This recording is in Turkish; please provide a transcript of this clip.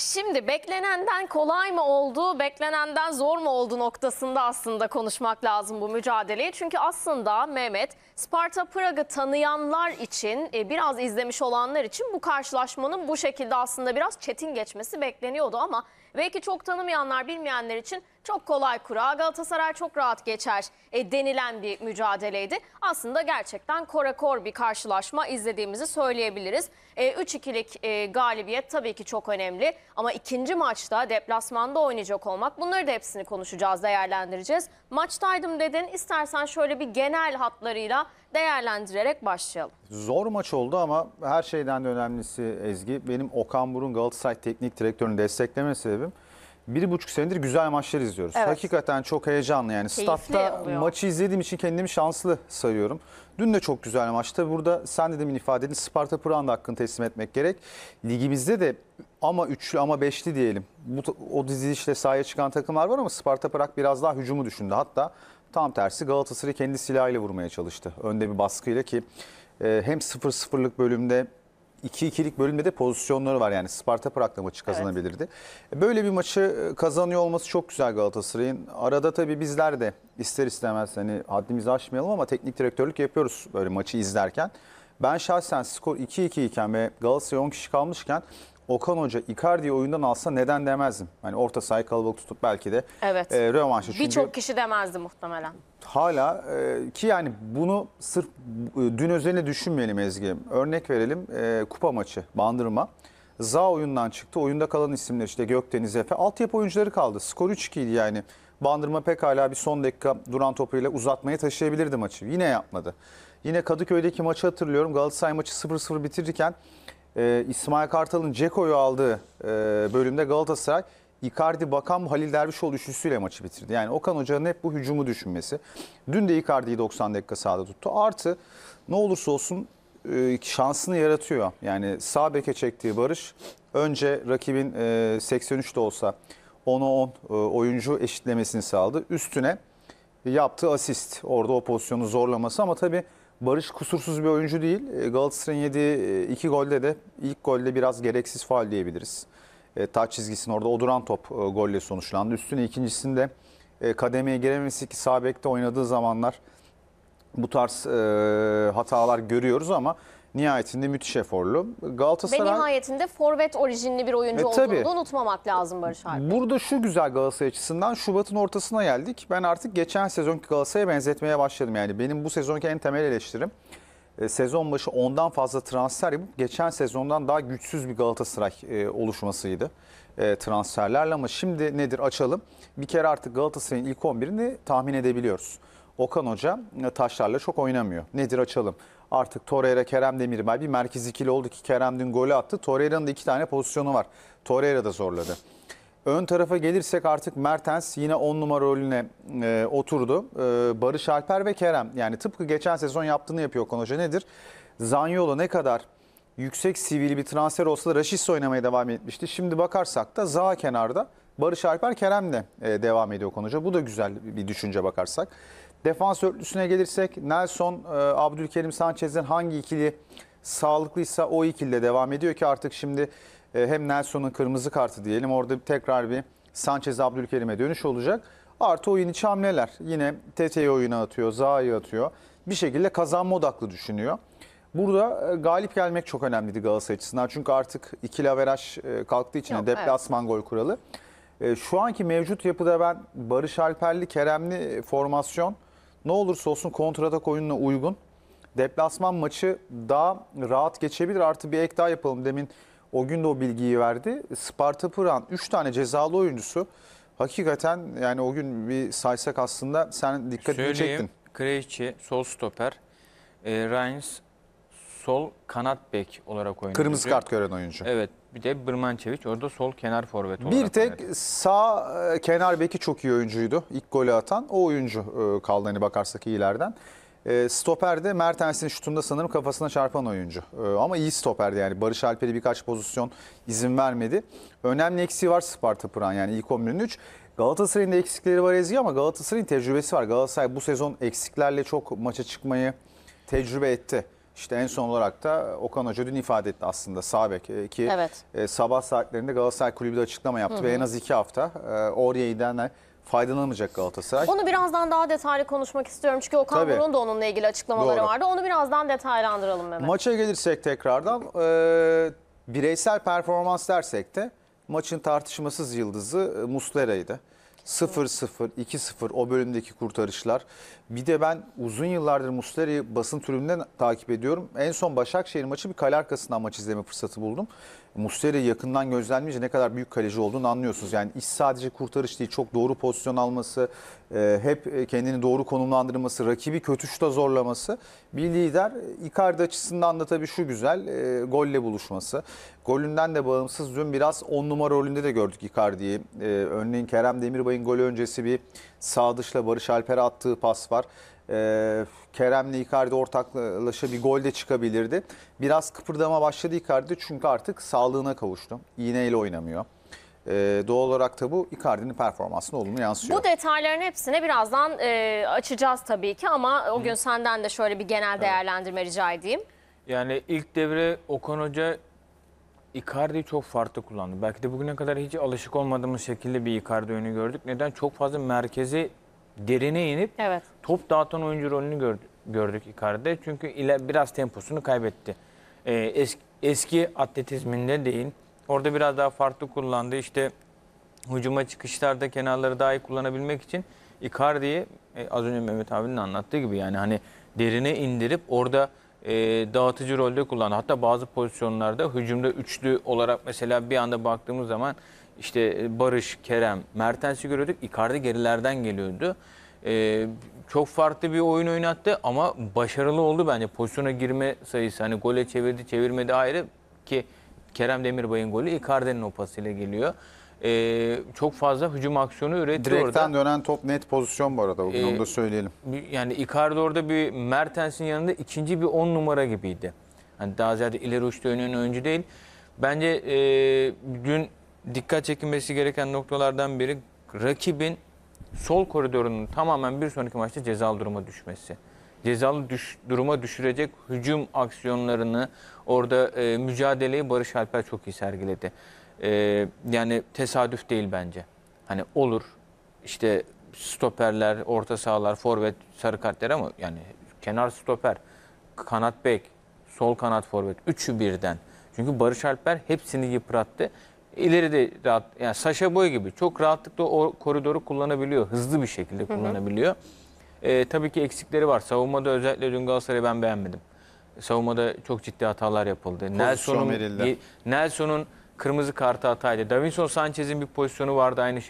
Şimdi beklenenden kolay mı oldu, beklenenden zor mu oldu noktasında aslında konuşmak lazım bu mücadeleyi. Çünkü aslında Mehmet Sparta Prag'ı tanıyanlar için e, biraz izlemiş olanlar için bu karşılaşmanın bu şekilde aslında biraz çetin geçmesi bekleniyordu ama belki çok tanımayanlar bilmeyenler için çok kolay kura Galatasaray çok rahat geçer e, denilen bir mücadeleydi. Aslında gerçekten korakor bir karşılaşma izlediğimizi söyleyebiliriz. 3-2'lik e, galibiyet tabii ki çok önemli ama ikinci maçta deplasmanda oynayacak olmak bunları da hepsini konuşacağız değerlendireceğiz. Maçtaydım dedin istersen şöyle bir genel hatlarıyla değerlendirerek başlayalım. Zor maç oldu ama her şeyden de önemlisi Ezgi. Benim Okan Burun Galatasaray Teknik Direktörü'nü destekleme sebebim bir buçuk senedir güzel maçlar izliyoruz. Evet. Hakikaten çok heyecanlı yani. Keyifli Statta oluyor. maçı izlediğim için kendimi şanslı sayıyorum. Dün de çok güzel maçta. Burada sen de demin ifade edin Sparta Pırağan'da hakkını teslim etmek gerek. Ligimizde de ama üçlü ama beşli diyelim. Bu, o dizilişle sahaya çıkan takımlar var ama Sparta Pırak biraz daha hücumu düşündü. Hatta Tam tersi Galatasaray kendi silahıyla vurmaya çalıştı. Önde bir baskıyla ki e, hem 0-0'lık bölümde 2-2'lik bölümde de pozisyonları var. Yani Sparta Prag'la maçı kazanabilirdi. Evet. E, böyle bir maçı e, kazanıyor olması çok güzel Galatasaray'ın. Arada tabii bizler de ister istemez hani haddimizi aşmayalım ama teknik direktörlük yapıyoruz böyle maçı izlerken. Ben şahsen skor 2-2 iken ve Galatasaray 10 kişi kalmışken Okan Hoca Icardi'yi oyundan alsa neden demezdim. Hani orta sahayı kalabalık tutup belki de evet. e, rövanşı. Birçok kişi demezdi muhtemelen. Hala e, ki yani bunu sırf e, dün özelini düşünmeyelim Ezgi. Örnek verelim e, kupa maçı Bandırma. Za oyundan çıktı. Oyunda kalan isimler işte Gökdeniz Efe. Altyapı oyuncuları kaldı. Skor 3-2 yani. Bandırma pekala bir son dakika duran topuyla uzatmaya taşıyabilirdi maçı. Yine yapmadı. Yine Kadıköy'deki maçı hatırlıyorum. Galatasaray maçı 0-0 bitirirken e, İsmail Kartal'ın Ceko'yu aldığı e, bölümde Galatasaray Icardi, Bakan, Halil Dervişoğlu üçlüsüyle maçı bitirdi. Yani Okan Hoca'nın hep bu hücumu düşünmesi. Dün de Icardi'yi 90 dakika sahada tuttu. Artı ne olursa olsun e, şansını yaratıyor. Yani sağ beke çektiği Barış önce rakibin 83'te e, olsa 10'a 10 e, oyuncu eşitlemesini sağladı. Üstüne yaptığı asist orada o pozisyonu zorlaması ama tabii Barış kusursuz bir oyuncu değil. E, Galatasaray'ın yediği e, iki golde de ilk golde biraz gereksiz faal diyebiliriz. E, taç çizgisinin orada o top e, golle sonuçlandı. Üstüne ikincisinde e, kademeye girememesi ki Sabek'te oynadığı zamanlar bu tarz e, hatalar görüyoruz ama Nihayetinde müthiş eforlu. Galatasaray... Ve nihayetinde forvet orijinli bir oyuncu e, olduğunu tabii. unutmamak lazım Barış Alper. Burada şu güzel Galatasaray açısından Şubat'ın ortasına geldik. Ben artık geçen sezonki Galatasaray'a benzetmeye başladım. Yani benim bu sezonki en temel eleştirim e, sezon başı ondan fazla transfer yapıp geçen sezondan daha güçsüz bir Galatasaray e, oluşmasıydı e, transferlerle ama şimdi nedir açalım. Bir kere artık Galatasaray'ın ilk 11'ini tahmin edebiliyoruz. Okan Hoca taşlarla çok oynamıyor. Nedir açalım. Artık Torreira, Kerem Demirbay bir merkez ikili oldu ki Kerem dün golü attı. Torreira'nın da iki tane pozisyonu var. Torreira da zorladı. Ön tarafa gelirsek artık Mertens yine 10 numara rolüne e, oturdu. E, Barış Alper ve Kerem yani tıpkı geçen sezon yaptığını yapıyor Konoca nedir? Zanyolo ne kadar yüksek sivil bir transfer olsa da Raşis oynamaya devam etmişti. Şimdi bakarsak da Zaha kenarda Barış Alper Kerem de e, devam ediyor Konoca. Bu da güzel bir düşünce bakarsak. Defans örtüsüne gelirsek Nelson, e, Abdülkerim Sanchez'in hangi ikili sağlıklıysa o ikili devam ediyor ki artık şimdi e, hem Nelson'un kırmızı kartı diyelim orada tekrar bir Sanchez Abdülkerim'e dönüş olacak. Artı oyun içi hamleler. Yine TT'yi oyuna atıyor, Zaha'yı atıyor. Bir şekilde kazanma odaklı düşünüyor. Burada e, galip gelmek çok önemliydi Galatasaray açısından. Çünkü artık ikili averaj kalktığı için Yok, deplasman evet. gol kuralı. Şu anki mevcut yapıda ben Barış Alperli, Keremli formasyon ne olursa olsun kontratak oyununa uygun. Deplasman maçı daha rahat geçebilir. Artı bir ek daha yapalım. Demin o gün de o bilgiyi verdi. Sparta Pıran 3 tane cezalı oyuncusu. Hakikaten yani o gün bir saysak aslında sen dikkat edecektin. Krejci sol stoper, e, Reins sol kanat bek olarak oynuyor. Kırmızı kart gören oyuncu. Evet bir de Bırmançeviç orada sol kenar forvet olarak. Bir tek oynadı. sağ e, kenar beki çok iyi oyuncuydu. İlk golü atan o oyuncu e, kaldı hani bakarsak iyilerden. E, stoperde Mertens'in şutunda sanırım kafasına çarpan oyuncu. E, ama iyi stoperdi yani. Barış Alper'i birkaç pozisyon izin vermedi. Önemli eksiği var Sparta Pıran yani ilk 11'ün 3. Galatasaray'ın da eksikleri var Ezgi ama Galatasaray'ın tecrübesi var. Galatasaray bu sezon eksiklerle çok maça çıkmayı tecrübe etti. İşte en son olarak da Okan Hoca dün ifade etti aslında Sabek e, ki evet. e, sabah saatlerinde Galatasaray Kulübü de açıklama yaptı hı hı. ve en az iki hafta e, oraya gidenler faydalanamayacak Galatasaray. Onu birazdan daha detaylı konuşmak istiyorum. Çünkü Okan Tabii. Burun da onunla ilgili açıklamaları Doğru. vardı. Onu birazdan detaylandıralım Mehmet. Maça gelirsek tekrardan e, bireysel performans dersek de maçın tartışmasız yıldızı e, Muslera'ydı. 0-0, 2-0 o bölümdeki kurtarışlar. Bir de ben uzun yıllardır Muslera'yı basın türünden takip ediyorum. En son Başakşehir maçı bir kale arkasından maç izleme fırsatı buldum. Musteri yakından gözlenmeyince ne kadar büyük kaleci olduğunu anlıyorsunuz. Yani iş sadece kurtarış değil çok doğru pozisyon alması, e, hep kendini doğru konumlandırması, rakibi kötü şuta zorlaması. Bir lider e, Icardi açısından da tabii şu güzel e, golle buluşması. Golünden de bağımsız dün biraz on numara rolünde de gördük Icardi'yi. E, örneğin Kerem Demirbay'ın golü öncesi bir sağ dışla Barış Alper'e attığı pas var. Kerem'le Icardi ortaklaşa bir gol de çıkabilirdi. Biraz kıpırdama başladı Icardi çünkü artık sağlığına kavuştu. İğneyle oynamıyor. Ee, doğal olarak da bu Icardi'nin performansına olumlu yansıyor. Bu detayların hepsini birazdan e, açacağız tabii ki ama o gün senden de şöyle bir genel değerlendirme rica edeyim. Yani ilk devre Okan Hoca Icardi'yi çok farklı kullandı. Belki de bugüne kadar hiç alışık olmadığımız şekilde bir Icardi oyunu gördük. Neden? Çok fazla merkezi derine inip evet. top dağıtan oyuncu rolünü gördük, gördük Çünkü ile biraz temposunu kaybetti. Ee, es, eski atletizminde değil. Orada biraz daha farklı kullandı. İşte hücuma çıkışlarda kenarları daha iyi kullanabilmek için Icardi'yi e, az önce Mehmet abinin anlattığı gibi yani hani derine indirip orada e, dağıtıcı rolde kullandı. Hatta bazı pozisyonlarda hücumda üçlü olarak mesela bir anda baktığımız zaman işte e, Barış, Kerem, Mertens'i görüyorduk. Icardi gerilerden geliyordu. Ee, çok farklı bir oyun oynattı ama başarılı oldu bence. Pozisyona girme sayısı hani gole çevirdi çevirmedi ayrı ki Kerem Demirbay'ın golü Icardi'nin o pasıyla geliyor. Ee, çok fazla hücum aksiyonu üretiyor Direkten orada. dönen top net pozisyon bu arada. Ee, Onu da söyleyelim. Yani Icardi orada bir Mertens'in yanında ikinci bir on numara gibiydi. Yani daha ziyade ileri uçta oynayan oyuncu değil. Bence e, dün dikkat çekilmesi gereken noktalardan biri rakibin sol koridorunun tamamen bir sonraki maçta cezalı duruma düşmesi. Cezalı düş, duruma düşürecek hücum aksiyonlarını orada e, mücadeleyi Barış Alper çok iyi sergiledi. E, yani tesadüf değil bence. Hani olur işte stoperler, orta sahalar, forvet, sarı kartlar ama yani kenar stoper, kanat bek, sol kanat forvet. Üçü birden. Çünkü Barış Alper hepsini yıprattı İleri de rahat yani Sasha Boy gibi çok rahatlıkla o koridoru kullanabiliyor. Hızlı bir şekilde kullanabiliyor. E, tabii ki eksikleri var. Savunmada özellikle dün Galatasaray'ı ben beğenmedim. Savunmada çok ciddi hatalar yapıldı. Nelson'un verildi. Nelson'un kırmızı kartı hataydı. Davinson Sanchez'in bir pozisyonu vardı aynı şey.